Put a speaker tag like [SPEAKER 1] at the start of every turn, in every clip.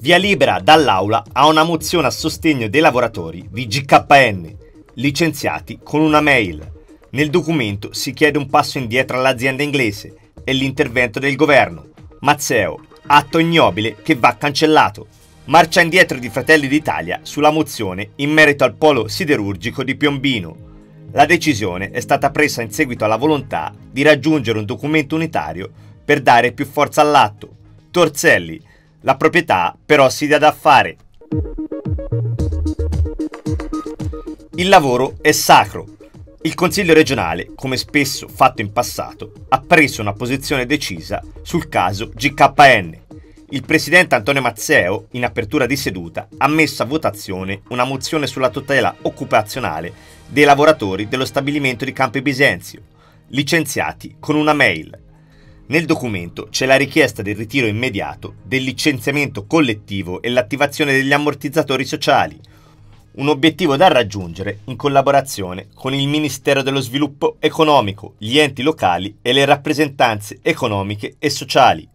[SPEAKER 1] Via libera dall'aula a una mozione a sostegno dei lavoratori di GKN, licenziati con una mail. Nel documento si chiede un passo indietro all'azienda inglese e l'intervento del governo. Mazzeo, atto ignobile che va cancellato. Marcia indietro di Fratelli d'Italia sulla mozione in merito al polo siderurgico di Piombino, la decisione è stata presa in seguito alla volontà di raggiungere un documento unitario per dare più forza all'atto. Torzelli, la proprietà però si dà da fare. Il lavoro è sacro. Il Consiglio regionale, come spesso fatto in passato, ha preso una posizione decisa sul caso GKN. Il presidente Antonio Mazzeo, in apertura di seduta, ha messo a votazione una mozione sulla tutela occupazionale dei lavoratori dello stabilimento di Campi Bisenzio, licenziati con una mail. Nel documento c'è la richiesta del ritiro immediato del licenziamento collettivo e l'attivazione degli ammortizzatori sociali, un obiettivo da raggiungere in collaborazione con il Ministero dello Sviluppo Economico, gli enti locali e le rappresentanze economiche e sociali.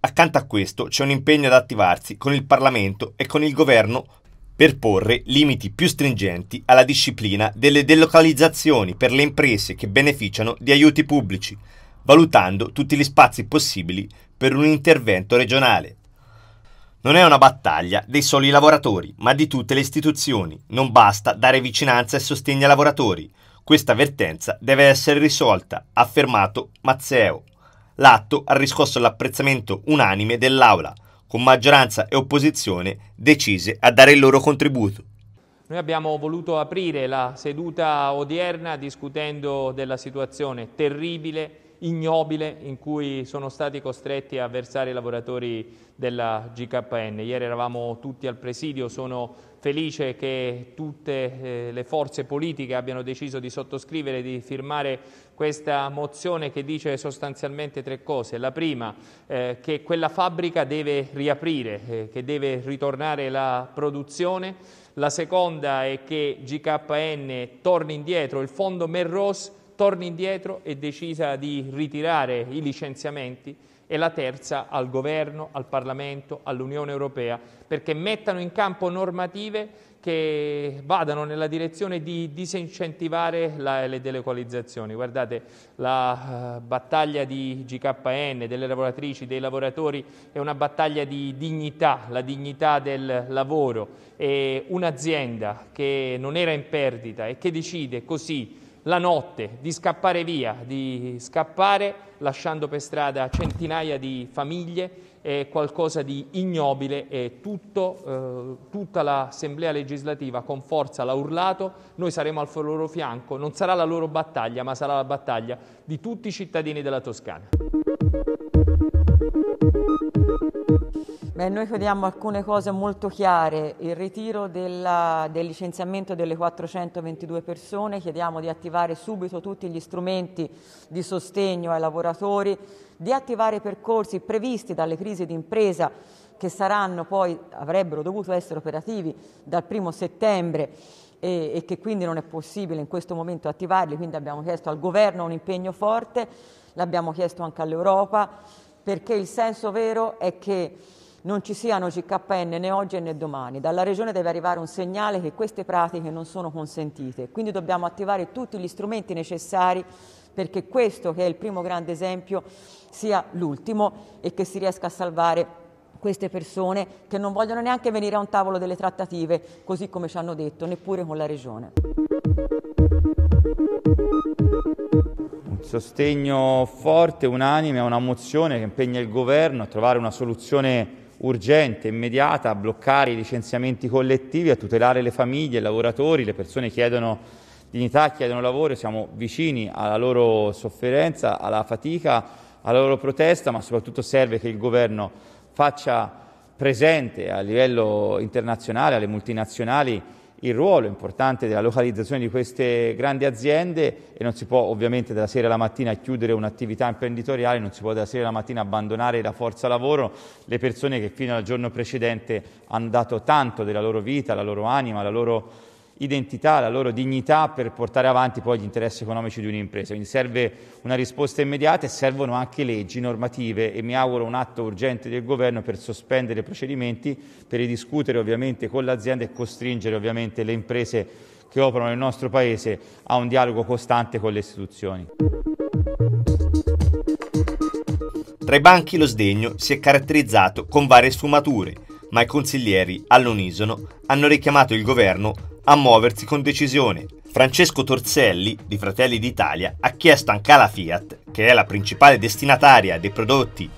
[SPEAKER 1] Accanto a questo c'è un impegno ad attivarsi con il Parlamento e con il governo per porre limiti più stringenti alla disciplina delle delocalizzazioni per le imprese che beneficiano di aiuti pubblici, valutando tutti gli spazi possibili per un intervento regionale. Non è una battaglia dei soli lavoratori, ma di tutte le istituzioni. Non basta dare vicinanza e sostegno ai lavoratori. Questa avvertenza deve essere risolta, ha affermato Mazzeo l'atto ha riscosso l'apprezzamento unanime dell'Aula, con maggioranza e opposizione decise a dare il loro contributo.
[SPEAKER 2] Noi abbiamo voluto aprire la seduta odierna discutendo della situazione terribile ignobile in cui sono stati costretti a versare i lavoratori della GKN. Ieri eravamo tutti al presidio, sono felice che tutte eh, le forze politiche abbiano deciso di sottoscrivere, e di firmare questa mozione che dice sostanzialmente tre cose. La prima, eh, che quella fabbrica deve riaprire, eh, che deve ritornare la produzione. La seconda è che GKN torni indietro, il fondo Merros torni indietro e decida di ritirare i licenziamenti e la terza al governo, al Parlamento, all'Unione Europea, perché mettano in campo normative che vadano nella direzione di disincentivare la, le delocalizzazioni. Guardate, la uh, battaglia di GKN, delle lavoratrici, dei lavoratori, è una battaglia di dignità, la dignità del lavoro. E un'azienda che non era in perdita e che decide così la notte, di scappare via, di scappare lasciando per strada centinaia di famiglie è qualcosa di ignobile e tutto, eh, tutta l'Assemblea legislativa con forza l'ha urlato, noi saremo al loro fianco, non sarà la loro battaglia ma sarà la battaglia di tutti i cittadini della Toscana.
[SPEAKER 3] Beh, noi chiediamo alcune cose molto chiare, il ritiro della, del licenziamento delle 422 persone, chiediamo di attivare subito tutti gli strumenti di sostegno ai lavoratori, di attivare i percorsi previsti dalle crisi d'impresa che saranno poi, avrebbero dovuto essere operativi dal primo settembre e, e che quindi non è possibile in questo momento attivarli, quindi abbiamo chiesto al governo un impegno forte, l'abbiamo chiesto anche all'Europa, perché il senso vero è che non ci siano CKN né oggi né domani. Dalla Regione deve arrivare un segnale che queste pratiche non sono consentite, quindi dobbiamo attivare tutti gli strumenti necessari perché questo, che è il primo grande esempio, sia l'ultimo e che si riesca a salvare queste persone che non vogliono neanche venire a un tavolo delle trattative, così come ci hanno detto, neppure con la Regione.
[SPEAKER 4] Un sostegno forte, unanime a una mozione che impegna il governo a trovare una soluzione urgente, immediata, a bloccare i licenziamenti collettivi, a tutelare le famiglie, i lavoratori, le persone chiedono dignità, chiedono lavoro, siamo vicini alla loro sofferenza, alla fatica, alla loro protesta, ma soprattutto serve che il governo faccia presente a livello internazionale alle multinazionali il ruolo importante della localizzazione di queste grandi aziende e non si può ovviamente dalla sera alla mattina chiudere un'attività imprenditoriale, non si può dalla sera alla mattina abbandonare la forza lavoro, le persone che fino al giorno precedente hanno dato tanto della loro vita, la loro anima, la loro identità, la loro dignità per portare avanti poi gli interessi economici di un'impresa. Quindi serve una risposta immediata e servono anche leggi normative e mi auguro un atto urgente del governo per sospendere i procedimenti, per ridiscutere ovviamente con l'azienda e costringere ovviamente le imprese che operano nel nostro Paese a
[SPEAKER 1] un dialogo costante con le istituzioni. Tra i banchi lo sdegno si è caratterizzato con varie sfumature, ma i consiglieri all'unisono hanno richiamato il governo a muoversi con decisione. Francesco Torselli, di Fratelli d'Italia, ha chiesto anche alla Fiat, che è la principale destinataria dei prodotti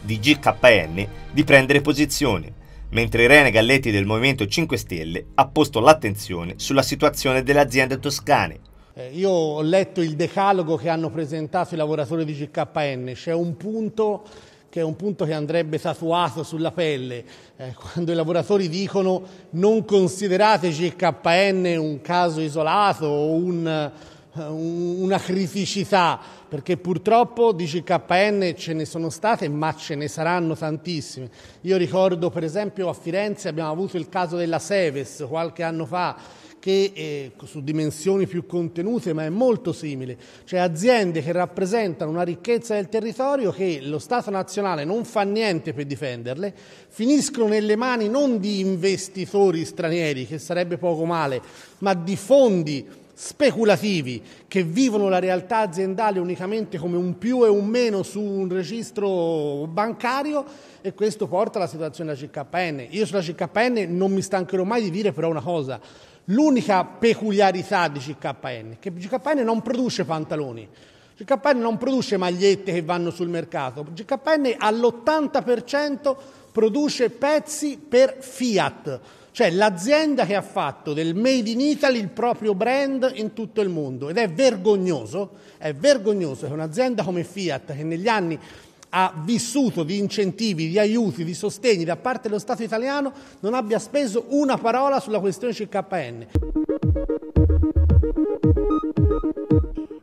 [SPEAKER 1] di GKN, di prendere posizione, mentre Irene Galletti del Movimento 5 Stelle ha posto l'attenzione sulla situazione delle aziende toscane.
[SPEAKER 5] Eh, io ho letto il decalogo che hanno presentato i lavoratori di GKN, c'è un punto che è un punto che andrebbe tatuato sulla pelle, eh, quando i lavoratori dicono non considerate GKN un caso isolato o un, eh, una criticità, perché purtroppo di GKN ce ne sono state, ma ce ne saranno tantissime. Io ricordo per esempio a Firenze abbiamo avuto il caso della Seves qualche anno fa, che eh, su dimensioni più contenute ma è molto simile, cioè aziende che rappresentano una ricchezza del territorio che lo Stato nazionale non fa niente per difenderle, finiscono nelle mani non di investitori stranieri, che sarebbe poco male, ma di fondi speculativi che vivono la realtà aziendale unicamente come un più e un meno su un registro bancario e questo porta alla situazione della CKN. Io sulla CKN non mi stancherò mai di dire però una cosa, L'unica peculiarità di CKN è che CKN non produce pantaloni, CKN non produce magliette che vanno sul mercato, CKN all'80% produce pezzi per Fiat, cioè l'azienda che ha fatto del Made in Italy il proprio brand in tutto il mondo ed è vergognoso, è vergognoso che un'azienda come Fiat che negli anni ha vissuto di incentivi, di aiuti, di sostegni da parte dello Stato italiano, non abbia speso una parola sulla questione CKN.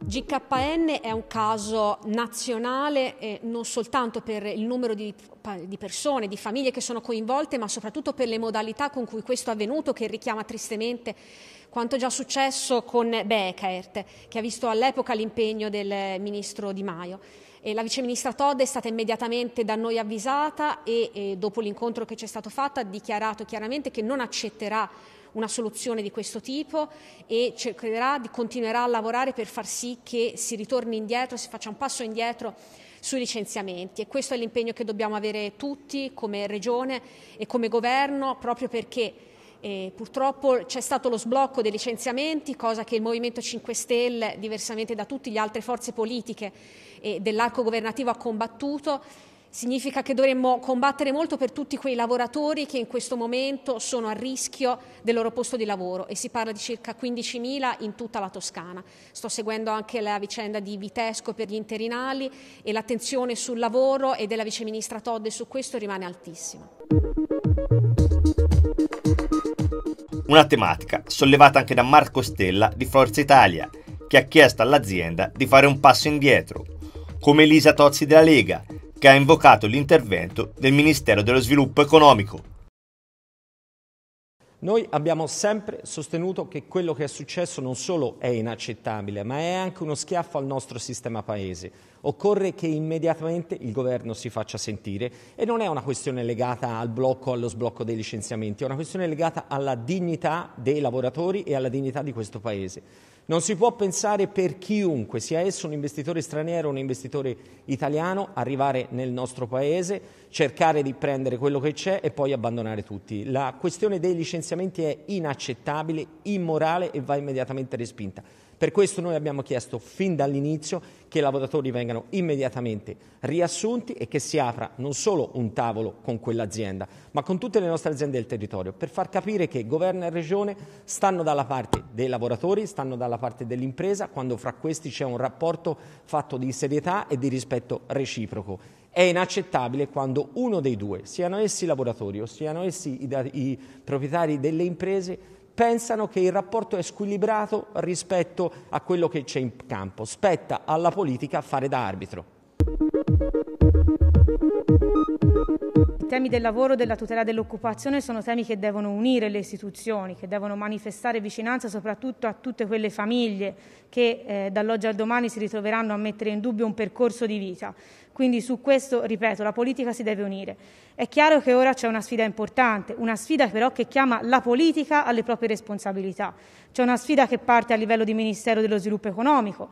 [SPEAKER 6] GKN è un caso nazionale eh, non soltanto per il numero di, di, persone, di famiglie che sono coinvolte, ma soprattutto per le modalità con cui questo è avvenuto, che richiama tristemente quanto già successo con Beckert, che ha visto all'epoca l'impegno del eh, ministro Di Maio. Eh, la viceministra Todd è stata immediatamente da noi avvisata e eh, dopo l'incontro che ci è stato fatto ha dichiarato chiaramente che non accetterà una soluzione di questo tipo e cercherà di continuerà a lavorare per far sì che si ritorni indietro, si faccia un passo indietro sui licenziamenti e questo è l'impegno che dobbiamo avere tutti come regione e come governo proprio perché e purtroppo c'è stato lo sblocco dei licenziamenti, cosa che il Movimento 5 Stelle, diversamente da tutte le altre forze politiche dell'arco governativo, ha combattuto. Significa che dovremmo combattere molto per tutti quei lavoratori che in questo momento sono a rischio del loro posto di lavoro e si parla di circa 15.000 in tutta la Toscana. Sto seguendo anche la vicenda di Vitesco per gli interinali e l'attenzione sul lavoro e della viceministra Todde su questo rimane altissima.
[SPEAKER 1] Una tematica sollevata anche da Marco Stella di Forza Italia, che ha chiesto all'azienda di fare un passo indietro, come Elisa Tozzi della Lega, che ha invocato l'intervento del Ministero dello Sviluppo Economico
[SPEAKER 7] noi abbiamo sempre sostenuto che quello che è successo non solo è inaccettabile, ma è anche uno schiaffo al nostro sistema Paese. Occorre che immediatamente il governo si faccia sentire e non è una questione legata al blocco o allo sblocco dei licenziamenti, è una questione legata alla dignità dei lavoratori e alla dignità di questo Paese. Non si può pensare per chiunque, sia esso un investitore straniero o un investitore italiano, arrivare nel nostro paese, cercare di prendere quello che c'è e poi abbandonare tutti. La questione dei licenziamenti è inaccettabile, immorale e va immediatamente respinta. Per questo noi abbiamo chiesto fin dall'inizio che i lavoratori vengano immediatamente riassunti e che si apra non solo un tavolo con quell'azienda, ma con tutte le nostre aziende del territorio, per far capire che governo e regione stanno dalla parte dei lavoratori, stanno dalla parte dell'impresa, quando fra questi c'è un rapporto fatto di serietà e di rispetto reciproco. È inaccettabile quando uno dei due, siano essi i lavoratori o siano essi i, i proprietari delle imprese, pensano che il rapporto è squilibrato rispetto a quello che c'è in campo. Spetta alla politica fare da arbitro.
[SPEAKER 8] I temi del lavoro e della tutela dell'occupazione sono temi che devono unire le istituzioni, che devono manifestare vicinanza soprattutto a tutte quelle famiglie che eh, dall'oggi al domani si ritroveranno a mettere in dubbio un percorso di vita. Quindi su questo, ripeto, la politica si deve unire. È chiaro che ora c'è una sfida importante, una sfida però che chiama la politica alle proprie responsabilità. C'è una sfida che parte a livello di Ministero dello Sviluppo Economico.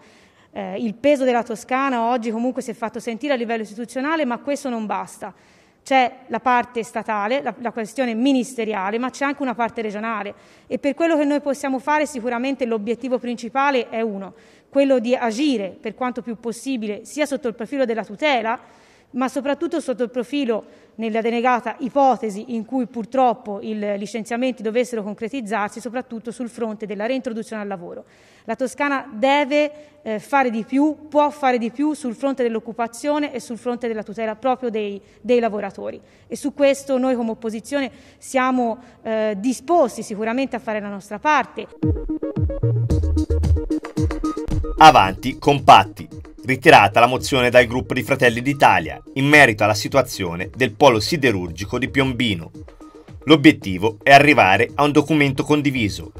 [SPEAKER 8] Eh, il peso della Toscana oggi comunque si è fatto sentire a livello istituzionale, ma questo non basta. C'è la parte statale, la, la questione ministeriale, ma c'è anche una parte regionale e per quello che noi possiamo fare sicuramente l'obiettivo principale è uno, quello di agire per quanto più possibile sia sotto il profilo della tutela, ma soprattutto sotto il profilo nella denegata ipotesi in cui purtroppo i licenziamenti dovessero concretizzarsi, soprattutto sul fronte della reintroduzione al lavoro. La Toscana deve eh, fare di più, può fare di più sul fronte dell'occupazione e sul fronte della tutela proprio dei, dei lavoratori e su questo noi come opposizione siamo eh, disposti sicuramente a fare la nostra parte.
[SPEAKER 1] Avanti, compatti. Ritirata la mozione dal gruppo di Fratelli d'Italia in merito alla situazione del polo siderurgico di Piombino. L'obiettivo è arrivare a un documento condiviso.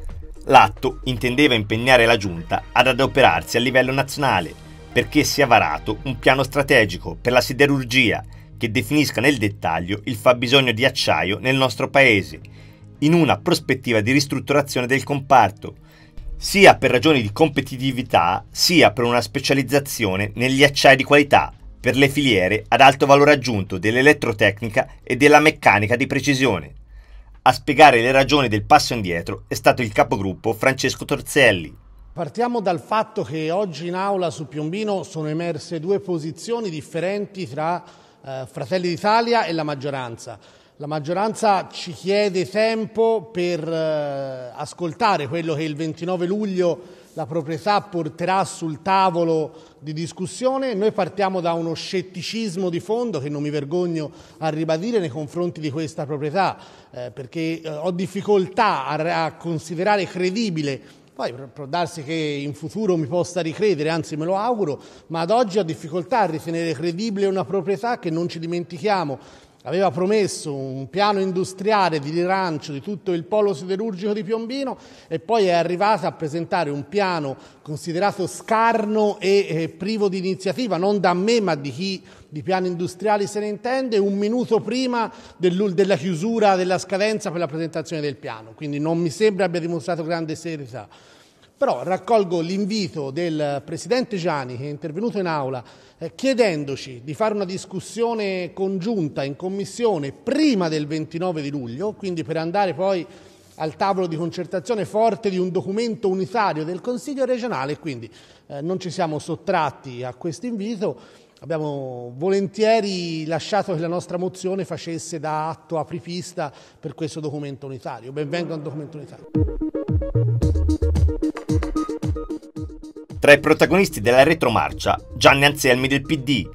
[SPEAKER 1] L'atto intendeva impegnare la Giunta ad adoperarsi a livello nazionale perché sia varato un piano strategico per la siderurgia che definisca nel dettaglio il fabbisogno di acciaio nel nostro paese, in una prospettiva di ristrutturazione del comparto sia per ragioni di competitività sia per una specializzazione negli acciai di qualità per le filiere ad alto valore aggiunto dell'elettrotecnica e della meccanica di precisione. A spiegare le ragioni del passo indietro è stato il capogruppo Francesco Torzelli.
[SPEAKER 5] Partiamo dal fatto che oggi in aula su Piombino sono emerse due posizioni differenti tra eh, Fratelli d'Italia e la maggioranza. La maggioranza ci chiede tempo per eh, ascoltare quello che il 29 luglio la proprietà porterà sul tavolo di discussione. Noi partiamo da uno scetticismo di fondo che non mi vergogno a ribadire nei confronti di questa proprietà, eh, perché eh, ho difficoltà a, a considerare credibile poi può darsi che in futuro mi possa ricredere, anzi me lo auguro, ma ad oggi ho difficoltà a ritenere credibile una proprietà che non ci dimentichiamo aveva promesso un piano industriale di rilancio di tutto il polo siderurgico di Piombino e poi è arrivata a presentare un piano considerato scarno e eh, privo di iniziativa, non da me ma di chi di piani industriali se ne intende, un minuto prima della chiusura della scadenza per la presentazione del piano, quindi non mi sembra abbia dimostrato grande serietà. Però raccolgo l'invito del Presidente Gianni che è intervenuto in aula eh, chiedendoci di fare una discussione congiunta in commissione prima del 29 di luglio, quindi per andare poi al tavolo di concertazione forte di un documento unitario del Consiglio regionale, quindi eh, non ci siamo sottratti a questo invito. Abbiamo volentieri lasciato che la nostra mozione facesse da atto apripista per questo documento unitario. Benvenga un documento unitario.
[SPEAKER 1] Tra i protagonisti della retromarcia Gianni Anselmi del PD,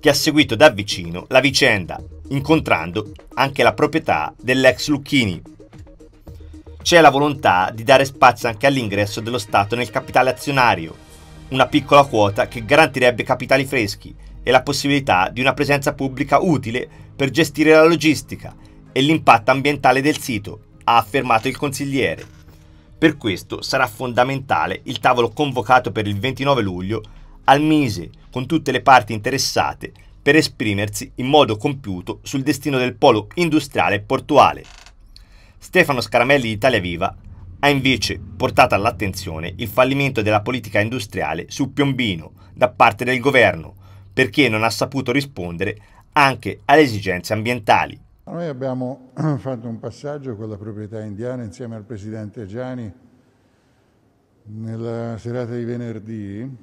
[SPEAKER 1] che ha seguito da vicino la vicenda, incontrando anche la proprietà dell'ex Lucchini. C'è la volontà di dare spazio anche all'ingresso dello Stato nel capitale azionario, una piccola quota che garantirebbe capitali freschi e la possibilità di una presenza pubblica utile per gestire la logistica e l'impatto ambientale del sito, ha affermato il consigliere. Per questo sarà fondamentale il tavolo convocato per il 29 luglio al Mise con tutte le parti interessate per esprimersi in modo compiuto sul destino del polo industriale portuale. Stefano Scaramelli di Italia Viva ha invece portato all'attenzione il fallimento della politica industriale su Piombino da parte del governo, perché non ha saputo rispondere anche alle esigenze ambientali.
[SPEAKER 9] Noi abbiamo fatto un passaggio con la proprietà indiana insieme al presidente Gianni nella serata di venerdì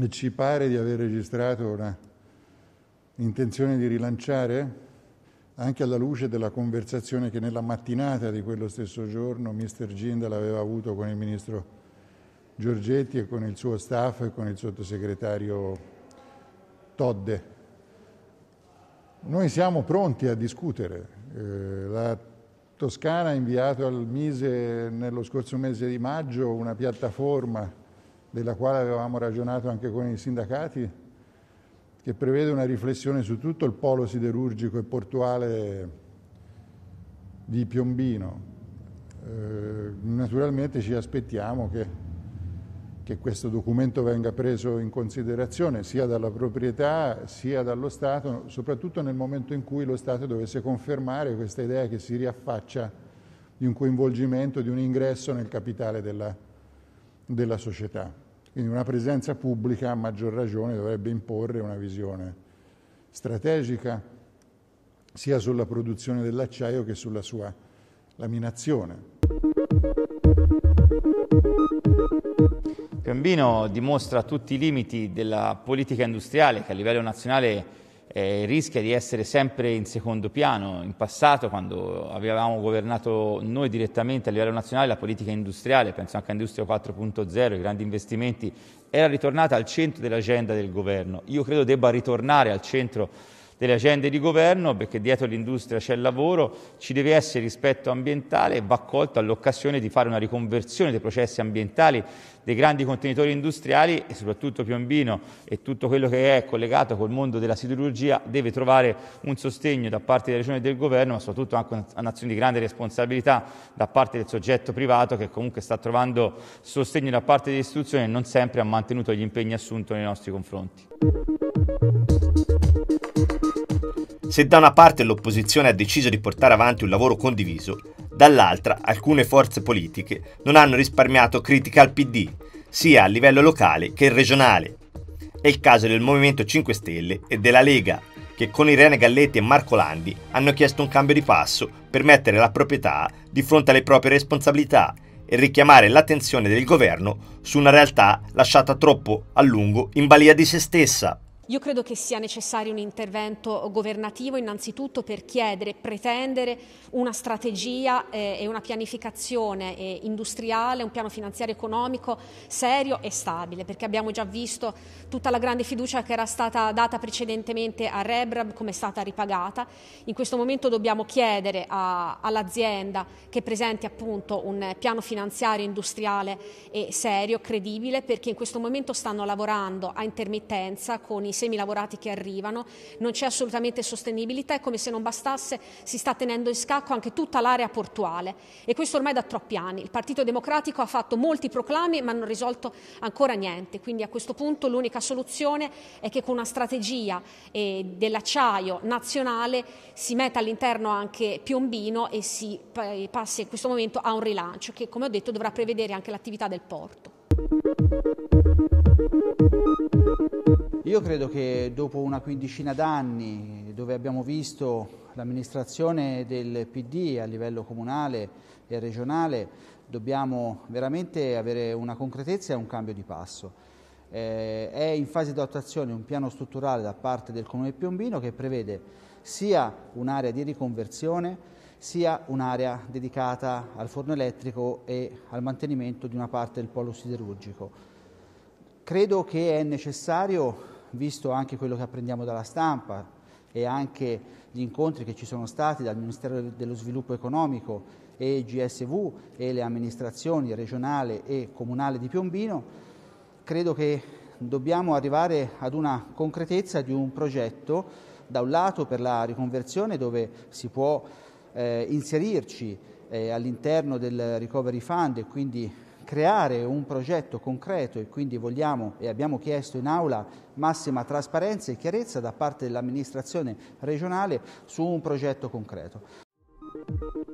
[SPEAKER 9] e ci pare di aver registrato una intenzione di rilanciare anche alla luce della conversazione che nella mattinata di quello stesso giorno Mr. Gindal aveva avuto con il ministro Giorgetti e con il suo staff e con il sottosegretario Todde. Noi siamo pronti a discutere. Eh, la Toscana ha inviato al Mise nello scorso mese di maggio una piattaforma della quale avevamo ragionato anche con i sindacati, che prevede una riflessione su tutto il polo siderurgico e portuale di Piombino. Eh, naturalmente ci aspettiamo che che questo documento venga preso in considerazione sia dalla proprietà sia dallo Stato, soprattutto nel momento in cui lo Stato dovesse confermare questa idea che si riaffaccia di un coinvolgimento, di un ingresso nel capitale della, della società. Quindi una presenza pubblica a maggior ragione dovrebbe imporre una visione strategica sia sulla produzione dell'acciaio che sulla sua laminazione.
[SPEAKER 4] Piombino dimostra tutti i limiti della politica industriale che a livello nazionale eh, rischia di essere sempre in secondo piano. In passato, quando avevamo governato noi direttamente a livello nazionale, la politica industriale, penso anche a Industria 4.0, i grandi investimenti, era ritornata al centro dell'agenda del governo. Io credo debba ritornare al centro delle agende di governo, perché dietro l'industria c'è il lavoro, ci deve essere rispetto ambientale e va colto all'occasione di fare una riconversione dei processi ambientali dei grandi contenitori industriali e soprattutto Piombino e tutto quello che è collegato col mondo della siderurgia deve trovare un sostegno da parte delle regioni e del governo, ma soprattutto anche un'azione di grande responsabilità da parte del soggetto privato che comunque sta trovando sostegno da parte delle istituzioni
[SPEAKER 1] e non sempre ha mantenuto gli impegni assunti nei nostri confronti. Se da una parte l'opposizione ha deciso di portare avanti un lavoro condiviso, dall'altra alcune forze politiche non hanno risparmiato critica al PD, sia a livello locale che regionale. È il caso del Movimento 5 Stelle e della Lega, che con Irene Galletti e Marco Landi hanno chiesto un cambio di passo per mettere la proprietà di fronte alle proprie responsabilità e richiamare l'attenzione del governo su una realtà lasciata troppo a lungo in balia di se stessa.
[SPEAKER 6] Io credo che sia necessario un intervento governativo innanzitutto per chiedere, pretendere una strategia eh, e una pianificazione eh, industriale, un piano finanziario economico serio e stabile, perché abbiamo già visto tutta la grande fiducia che era stata data precedentemente a Rebrab come è stata ripagata. In questo momento dobbiamo chiedere all'azienda che presenti appunto un piano finanziario industriale serio, credibile, perché in questo momento stanno lavorando a intermittenza con i semilavorati che arrivano, non c'è assolutamente sostenibilità e come se non bastasse si sta tenendo in scacco anche tutta l'area portuale e questo ormai da troppi anni. Il Partito Democratico ha fatto molti proclami ma non risolto ancora niente, quindi a questo punto l'unica soluzione è che con una strategia eh, dell'acciaio nazionale si metta all'interno anche Piombino e si passi in questo momento a un rilancio che come ho detto dovrà prevedere anche l'attività del porto.
[SPEAKER 10] Io credo che dopo una quindicina d'anni dove abbiamo visto l'amministrazione del PD a livello comunale e regionale dobbiamo veramente avere una concretezza e un cambio di passo. Eh, è in fase di attuazione un piano strutturale da parte del Comune di Piombino che prevede sia un'area di riconversione sia un'area dedicata al forno elettrico e al mantenimento di una parte del polo siderurgico. Credo che è necessario visto anche quello che apprendiamo dalla stampa e anche gli incontri che ci sono stati dal Ministero dello Sviluppo Economico e GSV e le amministrazioni regionale e comunale di Piombino, credo che dobbiamo arrivare ad una concretezza di un progetto da un lato per la riconversione dove si può eh, inserirci eh, all'interno del recovery fund e quindi creare un progetto concreto e quindi vogliamo e abbiamo chiesto in aula massima trasparenza e chiarezza da parte dell'amministrazione regionale su un progetto concreto.